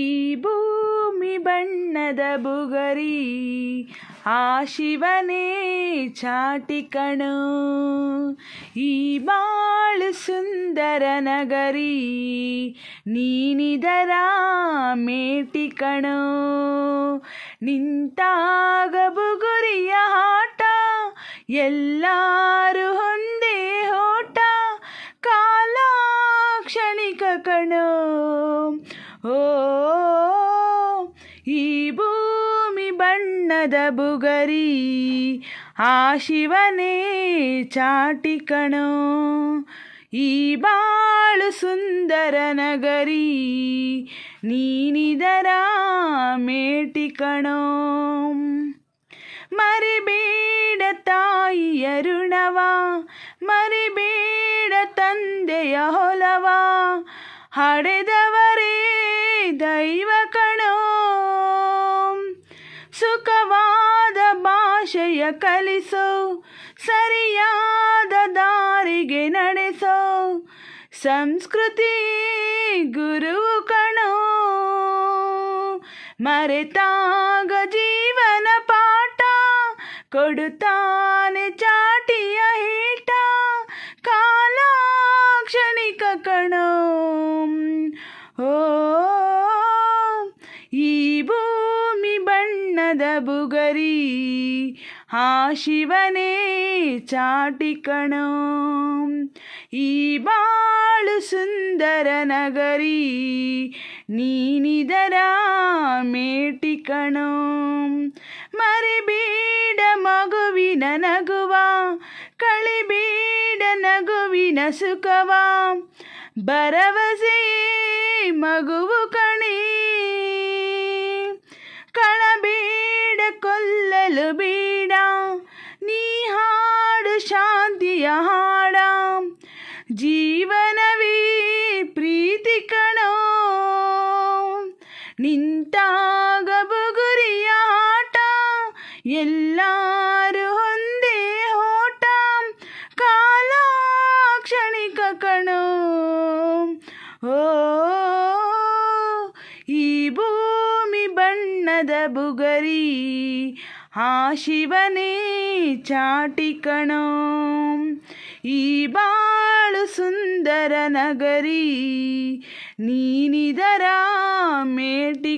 ಈ ಭೂಮಿ ಬಣ್ಣದ ಬುಗರಿ ಆ ಶಿವನೇ ಚಾಟಿ ಈ ಬಾಳು ಸುಂದರ ನಗರಿ ನೀನಿದರ ಮೇಟಿ ನಿಂತಾಗ ಬುಗುರಿಯ ಆಟ ಎಲ್ಲರೂ ಹೊಂದೇ ಹೋಟ ಕಾಲ ಕ್ಷಣಿಕ ಕಣೋ ಓ ಈ ಭೂಮಿ ಬಣ್ಣದ ಬುಗರಿ ಆ ಶಿವನೇ ಚಾಟಿ ಕಣೋ ಈ ಬಾಳು ಸುಂದರ ನಗರಿ ನೀನಿದರ ಮೇಟಿ ಕಣೋ ಮರಿಬೇಡ ತಾಯಿಯ ಋಣವ ಮರಿಬೇಡ ತಂದೆಯ ಹೊಲವ ಹಡೆದವರೇ ದೈವ ಕಣೋ ಸುಖವಾದ ಭಾಷೆಯ ಕಲಿಸೋ ಸರಿಯಾದ ದಾರಿಗೆ ನಡೆಸೋ ಸಂಸ್ಕೃತಿ ಗುರು ಕಣೋ ಮರೆತಾಗ ಜೀವನ ಪಾಠ ಕೊಡುತ್ತಾನೆ ಚಾಟಿಯ ಹೀಟ ಕಾಲಾಕ್ಷಣಿಕ ಕಣೋ ಓ ಗರಿ ಹಾ ಶಿವನೇ ಚಾಟಿಕಣೋ ಈ ಬಾಳು ಸುಂದರ ನಗರಿ ನೀನಿದರ ಮೇಟಿಕಣೋ ಮರಿಬೇಡ ಮಗುವಿನ ನಗುವ ಕಳಿಬೇಡ ನಗುವಿನ ಸುಖವ ಮಗುವು ಕಣ ನೀ ಹಾಡು ಶಾಂತಿಯ ಹಾಡ ಜೀವನವೇ ಪ್ರೀತಿ ಕಣೋ ನಿಂತಾಗ ಬುಗುರಿಯ ಆಟ ಎಲ್ಲರೂ ಹೊಂದೇ ಹೋಟ ಕಾಲ ಕ್ಷಣಿಕ ಕಣೋ ಓ ಈ ಭೂಮಿ ಬಣ್ಣದ ಬುಗರಿ ಆ ಶಿವನೇ ಚಾಟಿ ಈ ಬಾಳು ಸುಂದರ ನಗರಿ ನೀನಿದರ ಮೇಟಿ